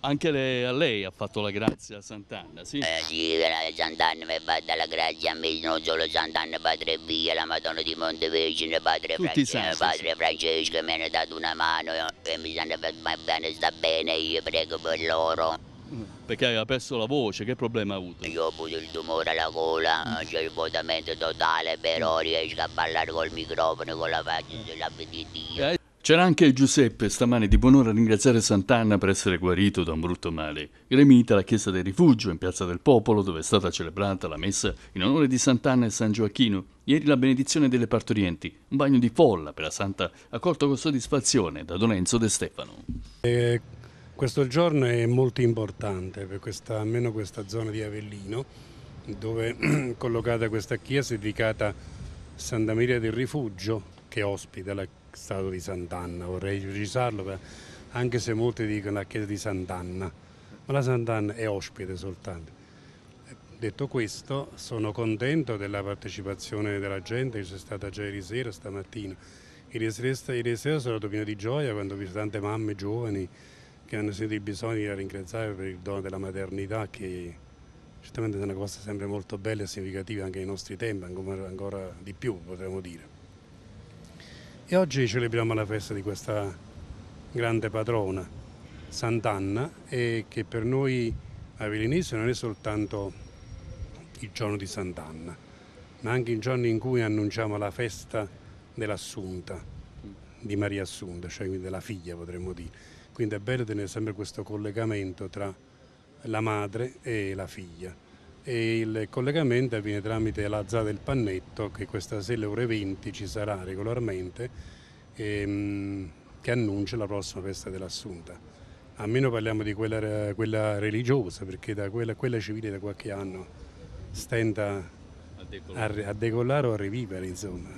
Anche lei, a lei ha fatto la grazia a Sant'Anna, sì? Eh, sì, la Sant'Anna mi fa la grazia a me, non solo Sant'Anna, Padre Via, la Madonna di Montevecino, Padre, Tutti Fran- Padre Francesco, mi hanno dato una mano eh, e mi hanno fatto ma bene, sta bene, io prego per loro. Mm, perché aveva perso la voce, che problema ha avuto? Io ho avuto il tumore alla gola, mm. c'è il vuotamento totale, però mm. riesco a parlare col microfono, con la faccia della di Dio. Eh, c'era anche Giuseppe stamane di buon'ora a ringraziare Sant'Anna per essere guarito da un brutto male. Gremita la chiesa del rifugio in Piazza del Popolo dove è stata celebrata la messa in onore di Sant'Anna e San Gioacchino. Ieri la benedizione delle partorienti, un bagno di folla per la Santa accolto con soddisfazione da Don Enzo De Stefano. Eh, questo giorno è molto importante per questa, almeno questa zona di Avellino dove collocata questa chiesa è dedicata a Santa Maria del Rifugio che ospita la statua di Sant'Anna, vorrei precisarlo, anche se molti dicono la chiesa di Sant'Anna, ma la Sant'Anna è ospite soltanto. Detto questo, sono contento della partecipazione della gente che c'è stata già ieri sera, stamattina. Ieri sera, ieri sera sono stato pieno di gioia quando ho visto tante mamme giovani che hanno sentito il bisogno di ringraziare per il dono della maternità che certamente è una cosa sempre molto bella e significativa anche nei nostri tempi, ancora, ancora di più potremmo dire. E oggi celebriamo la festa di questa grande patrona, Sant'Anna, e che per noi a Vilinizio non è soltanto il giorno di Sant'Anna, ma anche il giorno in cui annunciamo la festa dell'Assunta, di Maria Assunta, cioè della figlia potremmo dire. Quindi è bello tenere sempre questo collegamento tra la madre e la figlia e il collegamento avviene tramite la ZA del Pannetto che questa sera alle ore 20 ci sarà regolarmente e, ehm, che annuncia la prossima festa dell'Assunta. Almeno parliamo di quella, quella religiosa perché quella, quella, civile da qualche anno stenta a decollare, a, a decollare o a rivivere insomma.